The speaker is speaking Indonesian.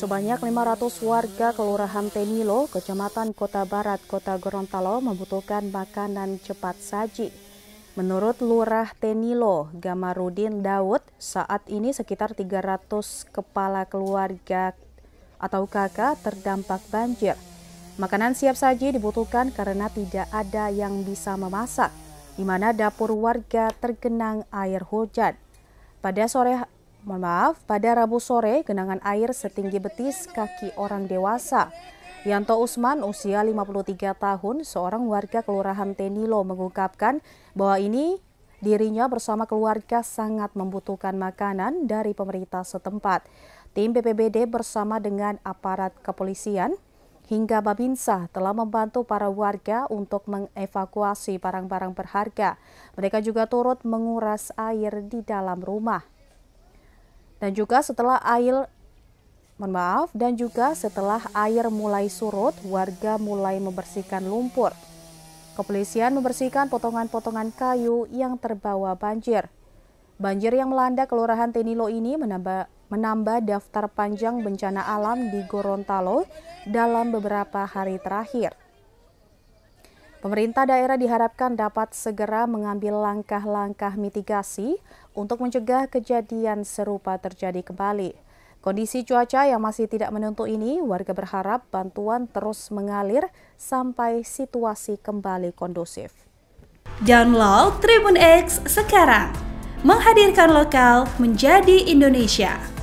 Sebanyak 500 warga Kelurahan Tenilo, Kecamatan Kota Barat, Kota Gorontalo membutuhkan makanan cepat saji. Menurut Lurah Tenilo, Gamarudin Daud, saat ini sekitar 300 kepala keluarga atau kakak terdampak banjir. Makanan siap saji dibutuhkan karena tidak ada yang bisa memasak, di mana dapur warga tergenang air hujan. Pada sore Mohon maaf, pada Rabu sore genangan air setinggi betis kaki orang dewasa. Yanto Usman, usia 53 tahun, seorang warga Kelurahan Tenilo mengungkapkan bahwa ini dirinya bersama keluarga sangat membutuhkan makanan dari pemerintah setempat. Tim BPBD bersama dengan aparat kepolisian hingga Babinsa telah membantu para warga untuk mengevakuasi barang-barang berharga. Mereka juga turut menguras air di dalam rumah. Dan juga setelah air mohon maaf dan juga setelah air mulai surut, warga mulai membersihkan lumpur. Kepolisian membersihkan potongan-potongan kayu yang terbawa banjir. Banjir yang melanda Kelurahan Tenilo ini menambah, menambah daftar panjang bencana alam di Gorontalo dalam beberapa hari terakhir. Pemerintah daerah diharapkan dapat segera mengambil langkah-langkah mitigasi untuk mencegah kejadian serupa terjadi kembali. Kondisi cuaca yang masih tidak menentu ini, warga berharap bantuan terus mengalir sampai situasi kembali kondusif. Download Tribun X sekarang, menghadirkan lokal menjadi Indonesia.